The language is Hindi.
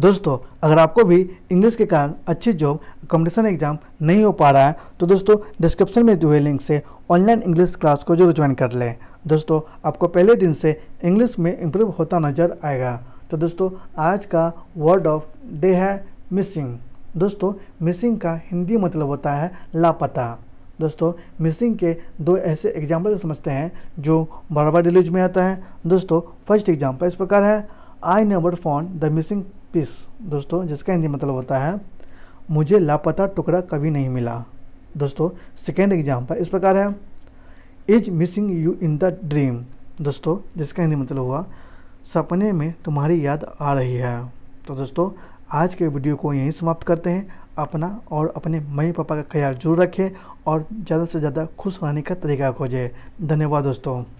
दोस्तों अगर आपको भी इंग्लिश के कारण अच्छी जॉब कॉम्पिटिशन एग्जाम नहीं हो पा रहा है तो दोस्तों डिस्क्रिप्शन में दिए लिंक से ऑनलाइन इंग्लिश क्लास को जरूर ज्वाइन कर लें दोस्तों आपको पहले दिन से इंग्लिश में इम्प्रूव होता नज़र आएगा तो दोस्तों आज का वर्ड ऑफ डे है मिसिंग दोस्तों मिसिंग का हिंदी मतलब होता है लापता दोस्तों मिसिंग के दो ऐसे एग्जाम्पल समझते हैं जो बार बार डिलीज में आता है दोस्तों फर्स्ट एग्जाम्पल इस प्रकार है I never found the missing piece दोस्तों जिसका हिंदी मतलब होता है मुझे लापता टुकड़ा कभी नहीं मिला दोस्तों सेकेंड एग्जाम्पल इस प्रकार है is missing you in the dream दोस्तों जिसका हिंदी मतलब हुआ सपने में तुम्हारी याद आ रही है तो दोस्तों आज के वीडियो को यहीं समाप्त करते हैं अपना और अपने मम्मी पापा का ख्याल जरूर रखें और ज़्यादा से ज़्यादा खुश रहने का तरीका खोजें धन्यवाद दोस्तों